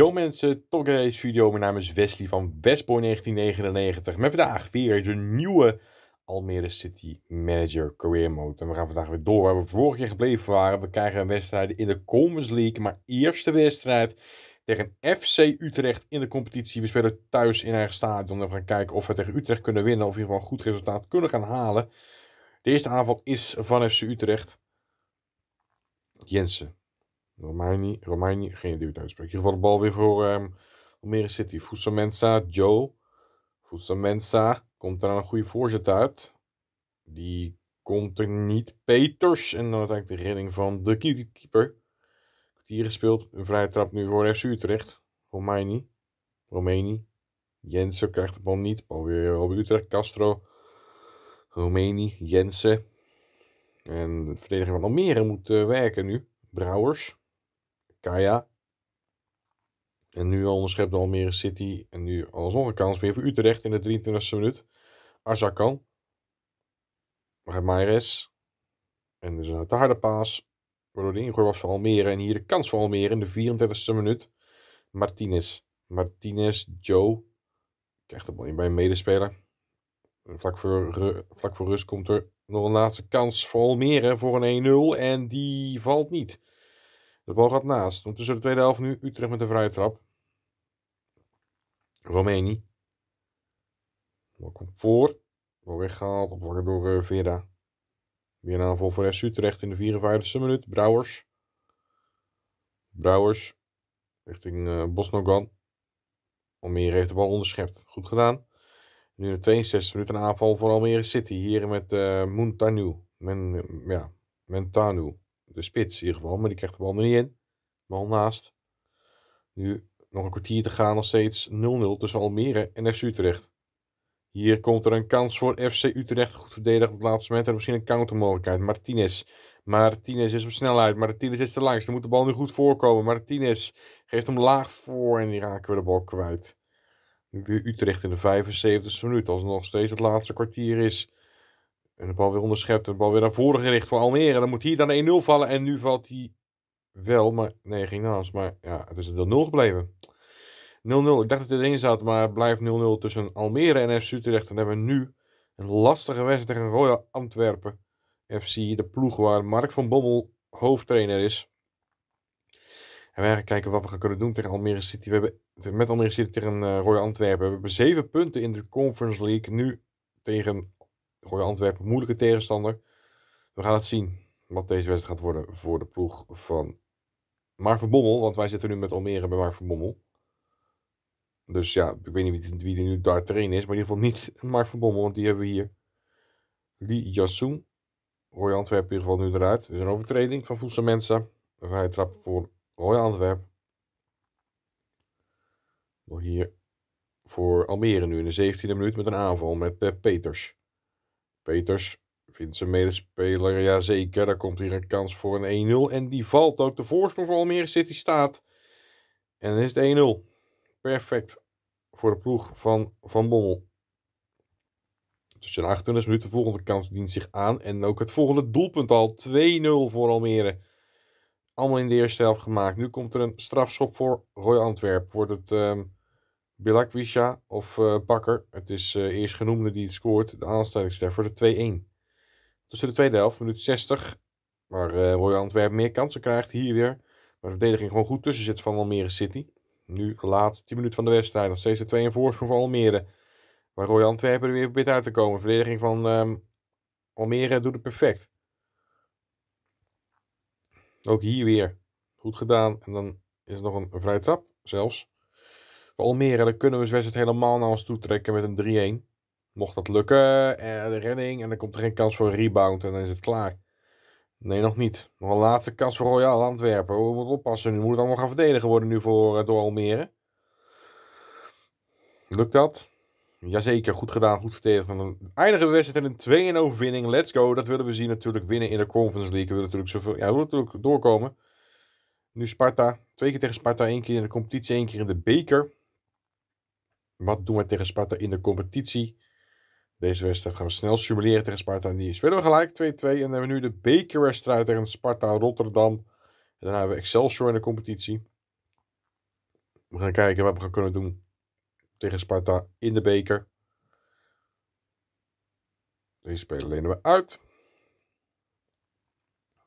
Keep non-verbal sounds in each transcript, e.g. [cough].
Yo mensen, toch in deze video. Mijn naam is Wesley van Westboy 1999. Met vandaag weer de nieuwe Almere City Manager Career Mode. En we gaan vandaag weer door waar we vorige keer gebleven waren. We krijgen een wedstrijd in de Conference League. Maar eerste wedstrijd tegen FC Utrecht in de competitie. We spelen thuis in eigen stadion. En we gaan kijken of we tegen Utrecht kunnen winnen. Of in ieder geval een goed resultaat kunnen gaan halen. De eerste aanval is van FC Utrecht. Jensen. Romaini, Romaini, geen idee hoe het uitspreekt. In ieder geval de bal weer voor um, Almere City. Mensa, Joe. Mensa komt er aan een goede voorzet uit. Die komt er niet. Peters. En dan uiteindelijk de redding van de keeper. hier gespeeld. Een vrije trap nu voor FC Utrecht. Romaini. Romani, Jensen krijgt de bal niet. Alweer op Utrecht. Castro. Romani, Jensen. En de verdediging van Almere moet eh, werken nu. Brouwers. Kaya. En nu al onderschept de Almere City. En nu alsnog een kans weer voor Utrecht in de 23e minuut. Azarkan. Ramirez. En dus een harde paas. Waardoor de ingooi was van Almere. En hier de kans voor Almere in de 34e minuut. Martinez. Martinez, Joe. Krijgt de bal in bij een medespeler. Vlak voor, vlak voor rust komt er nog een laatste kans voor Almere voor een 1-0. En die valt niet. De bal gaat naast. tussen de tweede helft nu Utrecht met een vrije trap. Romani. Bal komt voor. Bal weggehaald. Opwakker door eh, Vera. Weer een aanval voor Utrecht in de 54e minuut. Brouwers. Brouwers. Richting uh, Bosnogan. Almere heeft de bal onderschept. Goed gedaan. Nu in de 62e minuut een aanval voor Almere City. Hier met uh, eh, Montanu. Men, ja, Mentanu de spits in ieder geval, maar die krijgt de bal er niet in. Bal naast. Nu nog een kwartier te gaan, nog steeds 0-0 tussen Almere en FC Utrecht. Hier komt er een kans voor FC Utrecht. Goed verdedigd op het laatste moment. En misschien een countermogelijkheid. Martinez. Martinez is op snelheid. Martinez is te langs. Dan moet de bal nu goed voorkomen. Martinez geeft hem laag voor. En die raken we de bal kwijt. Nu Utrecht in de 75e minuut. Als het nog steeds het laatste kwartier is. En de bal weer onderschept. En de bal weer naar voren gericht voor Almere. Dan moet hier dan 1-0 vallen. En nu valt hij wel. Maar nee, ging naast. Maar ja, het is 0-0 gebleven. 0-0. Ik dacht dat het erin zat. Maar het blijft 0-0 tussen Almere en FC Utrecht. En dan hebben we nu een lastige wedstrijd tegen Royal Antwerpen. FC, de ploeg waar Mark van Bommel hoofdtrainer is. En we gaan kijken wat we gaan kunnen doen tegen Almere City. We hebben met Almere City tegen eh, Royal Antwerpen. We hebben zeven punten in de Conference League. Nu tegen Roy Antwerpen, moeilijke tegenstander. We gaan het zien wat deze wedstrijd gaat worden voor de ploeg van Mark van Bommel. Want wij zitten nu met Almere bij Mark van Bommel. Dus ja, ik weet niet wie, er nu daar trainen is. Maar in ieder geval niet [laughs] Mark van Bommel, want die hebben we hier. Lee Jassoen. Roy Antwerpen in ieder geval nu eruit. Er is een overtreding van Voedse Mensen. Een vrije trap voor Roy Antwerpen. Nog hier voor Almere nu in de 17e minuut met een aanval met Peters. Peters vindt zijn medespeler. Jazeker, daar komt hier een kans voor een 1-0. En die valt ook. De voorsprong voor Almere City staat. En dan is het 1-0. Perfect voor de ploeg van Van Bommel. Tussen 28 minuten de volgende kans dient zich aan. En ook het volgende doelpunt al. 2-0 voor Almere. Allemaal in de eerste helft gemaakt. Nu komt er een strafschop voor Roy Antwerp. Wordt het... Ehm, Bilakwisha of uh, Bakker. Het is uh, eh, eerst genoemde die het scoort, de voor de 2-1. Tussen de tweede helft, minuut 60, waar uh, eh, Royal Antwerpen meer kansen krijgt. Hier weer, waar de verdediging gewoon goed tussen zit van Almere City. Nu laat, 10 minuten van de wedstrijd, nog steeds de 2 1 voorsprong van Almere. Waar Royal Antwerpen er weer probeert uit te komen. De verdediging van ehm, Almere doet het perfect. Ook hier weer, goed gedaan. En dan is er nog een vrije trap zelfs. Almere, dan kunnen we de wedstrijd helemaal naar ons toe trekken met een 3-1. Mocht dat lukken, en eh, de redding en dan komt er geen kans voor een rebound en dan is het klaar. Nee, nog niet. Nog een laatste kans voor Royal Antwerpen. Oh, we moeten oppassen nu. Moet het allemaal gaan verdedigen worden nu voor, eh, door Almere. Lukt dat? Jazeker, goed gedaan, goed verdedigd. dan eindigen we wedstrijd in een 2-1 overwinning. Let's go. Dat willen we zien natuurlijk winnen in de Conference League. We willen natuurlijk, zoveel, ja, we willen natuurlijk doorkomen. Nu Sparta. Twee keer tegen Sparta, één keer in de competitie, één keer in de beker. Wat doen we tegen Sparta in de competitie? Deze wedstrijd gaan we snel simuleren tegen Sparta en die spelen we gelijk 2-2. En dan hebben we nu de bekerwedstrijd tegen Sparta Rotterdam. En dan hebben we Excelsior in de competitie. We gaan kijken wat we gaan kunnen doen tegen Sparta in de beker. Deze spelen lenen we uit.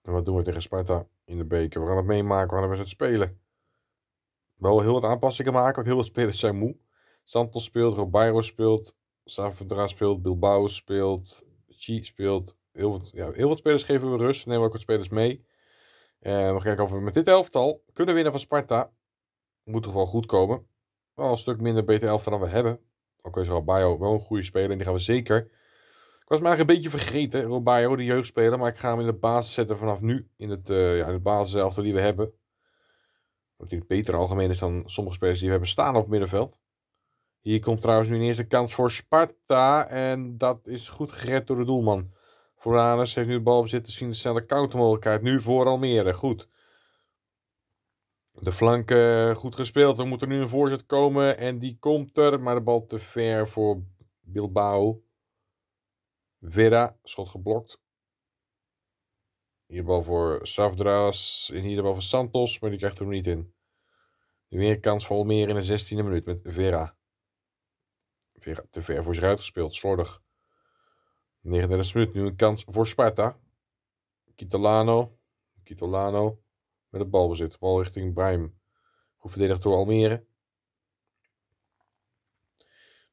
En wat doen we tegen Sparta in de beker? We gaan het meemaken, we gaan het wedstrijd spelen. Wel heel wat aanpassingen maken, want heel veel spelers zijn moe. Santos speelt, Robairo speelt, Saavedra speelt, Bilbao speelt, Chi speelt. Heel veel, ja, heel wat spelers geven we rust. We ook wat spelers mee. En eh, we kijken of we met dit elftal kunnen winnen van Sparta. Moet toch wel goed komen. Wel een stuk minder beter elftal dan we hebben. Ook is Robayo wel een goede speler. En die gaan we zeker. Ik was maar eigenlijk een beetje vergeten. Robayo, de jeugdspeler. Maar ik ga hem in de basis zetten vanaf nu. In het, uh, ja, in het basiselftal die we hebben. Wat hij beter algemeen is dan sommige spelers die we hebben staan op het middenveld. Hier komt trouwens nu een eerste kans voor Sparta. En dat is goed gered door de doelman. Vooranus heeft nu de bal bezit te zien de snelle countermogelijkheid. Nu voor Almere. Goed. De flank eh, goed gespeeld. Er moet er nu een voorzet komen. En die komt er. Maar de bal te ver voor Bilbao. Vera. Schot geblokt. Hier bal voor Savdras. En hier de bal voor Santos. Maar die krijgt er niet in. Weer kans voor Almere in de 16e minuut met Vera te ver voor zich uitgespeeld. Slordig. 39 minuut. Nu een kans voor Sparta. Kitolano. Kitolano. Met het balbezit. Bal richting Brahim. Goed verdedigd door Almere.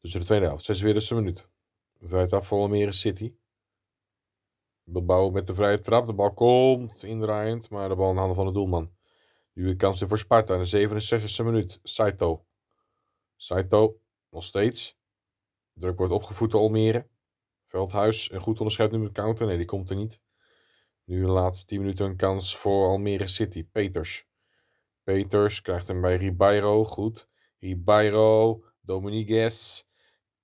Dus de tweede helft. 46 minuut. Vrijheid af voor Almere City. Bilbao met de vrije trap. De bal komt indraaiend. Maar de bal in de handen van de doelman. Nu een kans voor Sparta in de 67e minuut. Saito. Saito. Nog steeds. Druk wordt opgevoed door Almere. Veldhuis, een goed onderscheid nu met counter. Nee, die komt er niet. Nu de laatste 10 minuten een kans voor Almere City. Peters. Peters krijgt hem bij Ribeiro. Goed. Ribeiro. Dominguez.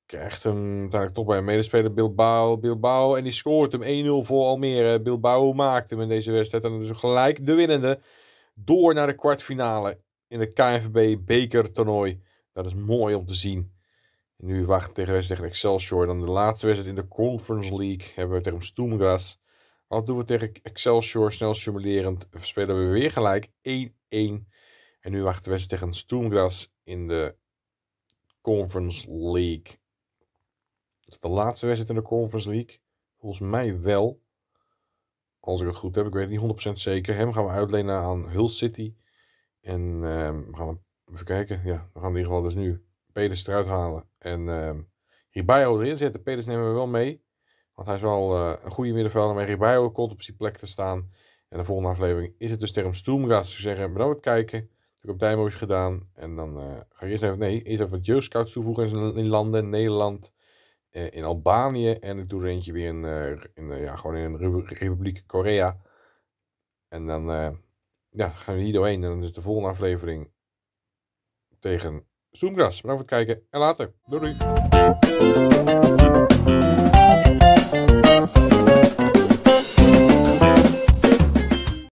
Krijgt hem uiteindelijk toch bij een medespeler Bilbao. Bilbao. En die scoort hem 1-0 voor Almere. Bilbao maakt hem in deze wedstrijd. En dus gelijk de winnende. Door naar de kwartfinale in de KNVB toernooi. Dat is mooi om te zien nu wacht tegen wedstrijd tegen Excelsior. Dan de laatste wedstrijd in de Conference League hebben we tegen Stoomgras. Wat doen we tegen Excelsior? Snel simulerend spelen we weer gelijk 1-1. En nu wachten we tegen Stoomgras in de Conference League. Is de laatste wedstrijd in de Conference League? Volgens mij wel. Als ik het goed heb, ik weet het niet 100% zeker. Hem gaan we uitlenen aan Hull City. En ehm, we gaan even kijken. Ja, we gaan in ieder geval dus nu Peters eruit halen en Ribayo ehm, Ribeiro erin zetten. peders nemen we wel mee, want hij is wel eh, een goede middenvelder. Maar Ribeiro komt op zijn plek te staan. En de volgende aflevering is het dus tegen Stoemgaas te zeggen. bedankt dan het kijken. Ik heb Dijmo gedaan. En dan eh, ga je eerst even, nee, eerst even wat jeugdscouts toevoegen in landen. In Nederland, eh, in Albanië. En ik doe er eentje weer in, in ja, gewoon in de Republiek Korea. En dan ja, gaan we hier doorheen. En dan is de volgende aflevering tegen Zoomgras. Bedankt voor het kijken en later. Doei doei.